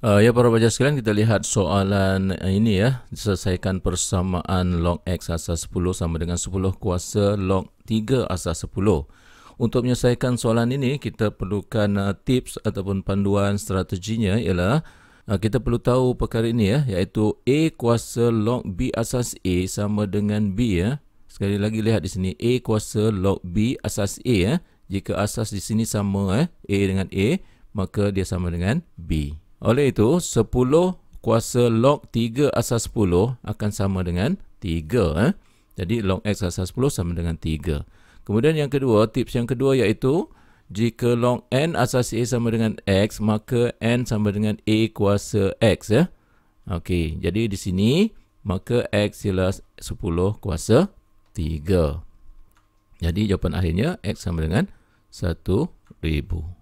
Uh, ya, para pelajar sekalian, kita lihat soalan eh, ini ya. Selesaikan persamaan log X asas 10 sama dengan 10 kuasa log 3 asas 10. Untuk menyelesaikan soalan ini, kita perlukan uh, tips ataupun panduan strateginya ialah uh, kita perlu tahu perkara ini ya, iaitu A kuasa log B asas A sama dengan B ya. Sekali lagi lihat di sini, A kuasa log B asas A ya. Jika asas di sini sama eh, A dengan A, maka dia sama dengan B. Oleh itu, 10 kuasa log 3 asas 10 akan sama dengan 3. Eh? Jadi log x asas 10 sama dengan 3. Kemudian yang kedua, tips yang kedua iaitu jika log n asas a sama dengan x, maka n sama dengan a kuasa x. Eh? okay. jadi di sini maka x ialah 10 kuasa 3. Jadi jawapan akhirnya x sama dengan 1000.